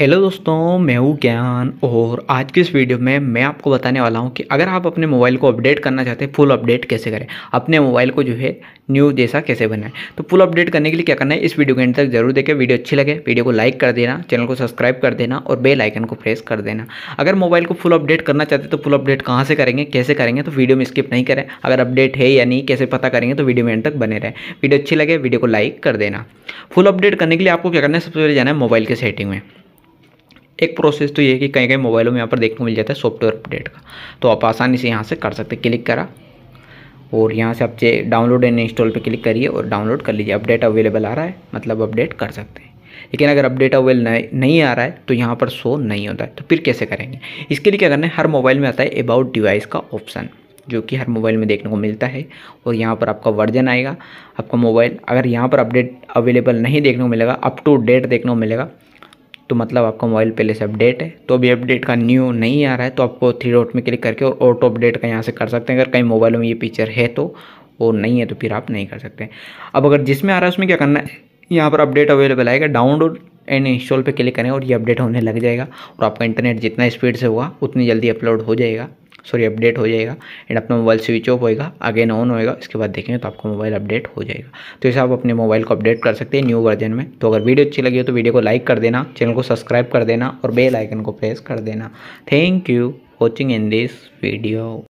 hello दोस्तों मैं हूँ ज्ञान और आज की इस वीडियो में मैं आपको बताने वाला हूँ कि अगर आप अपने मोबाइल को अपडेट करना चाहते हैं फुल अपडेट कैसे करें अपने मोबाइल को जो है न्यू जैसा कैसे बनाएं तो फुल अपडेट करने के लिए क्या करना है इस वीडियो के अंत तक जरूर देखें वीडियो अच्छी लगे वीडियो को लाइक कर देना चैनल को सब्सक्राइब कर देना और बेल आइकन को प्रेस कर देना अगर मोबाइल को फुल अपडेट करना चाहते तो फुल अपडेट कहाँ से करेंगे कैसे करेंगे तो वीडियो में स्किप नहीं करें अगर अपडेट है या नहीं कैसे पता करेंगे तो वीडियो में अंत तक बने रहें वीडियो अच्छी लगे वीडियो को लाइक कर देना फुल अपडेट करने के लिए आपको क्या करना है सबसे पहले जाना है मोबाइल के सेटिंग में एक प्रोसेस तो ये है कि कहीं कहीं मोबाइलों में यहाँ पर देखने को मिल जाता है सॉफ्टवेयर अपडेट का तो आप आसानी से यहाँ से कर सकते क्लिक करा और यहाँ से आप डाउनलोड एंड इंस्टॉल पे क्लिक करिए और डाउनलोड कर लीजिए अपडेट अवेलेबल आ रहा है मतलब अपडेट कर सकते हैं लेकिन अगर अपडेट अवेल नहीं आ रहा है तो यहाँ पर शो नहीं होता है तो फिर कैसे करेंगे इसके लिए क्या करना है हर मोबाइल में आता है अबाउट डिवाइस का ऑप्शन जो कि हर मोबाइल में देखने को मिलता है और यहाँ पर आपका वर्जन आएगा आपका मोबाइल अगर यहाँ पर अपडेट अवेलेबल नहीं देखने को मिलेगा अप टू डेट देखने को मिलेगा तो मतलब आपका मोबाइल पहले से अपडेट है तो अभी अपडेट का न्यू नहीं आ रहा है तो आपको थ्री डॉट में क्लिक करके और ऑटो अपडेट का यहाँ से कर सकते हैं अगर कहीं मोबाइल में ये फीचर है तो वो नहीं है तो फिर आप नहीं कर सकते अब अगर जिसमें आ रहा है उसमें क्या करना है यहाँ पर अपडेट अवेलेबल आएगा डाउनलोड एंड इंस्टॉल पे क्लिक करें और ये अपडेट होने लग जाएगा और आपका इंटरनेट जितना स्पीड से होगा उतनी जल्दी अपलोड हो जाएगा सॉरी अपडेट हो जाएगा एंड अपना मोबाइल स्विच ऑफ होएगा अगेन ऑन होएगा इसके बाद देखेंगे तो आपका मोबाइल अपडेट हो जाएगा तो इसे आप अपने मोबाइल को अपडेट कर सकते हैं न्यू वर्जन में तो अगर वीडियो अच्छी लगी हो तो वीडियो को लाइक कर देना चैनल को सब्सक्राइब कर देना और बेल आइकन को प्रेस कर देना thank you watching in this video